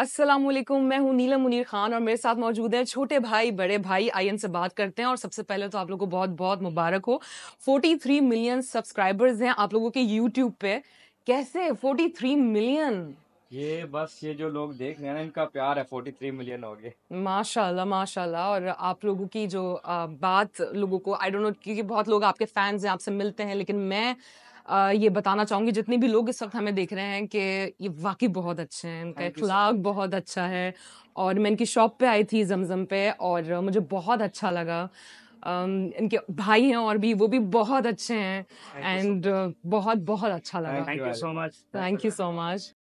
अस्सलाम वालेकुम मैं हूं नीलम मुनीर खान और मेरे साथ मौजूद हैं छोटे भाई बड़े भाई आई से बात करते हैं और सबसे पहले तो आप लोगों को बहुत बहुत मुबारक हो 43 मिलियन सब्सक्राइबर्स हैं आप लोगों के यूट्यूब पे कैसे 43 मिलियन ये बस ये जो लोग देख रहे हैं ना इनका प्यार है 43 मिलियन हो गए माशाल्लाह माशाल्लाह और आप लोगों की जो बात लोगों को आई डोंट नो क्योंकि बहुत लोग आपके फैंस हैं आपसे मिलते हैं लेकिन मैं ये बताना चाहूँगी जितने भी लोग इस वक्त हमें देख रहे हैं कि ये वाकई बहुत अच्छे हैं इनका इखलाक बहुत अच्छा है और मैं इनकी शॉप पे आई थी जमजम पे और मुझे बहुत अच्छा लगा इनके भाई हैं और भी वो भी बहुत अच्छे हैं एंड बहुत बहुत अच्छा लगा thank you so much thank you so much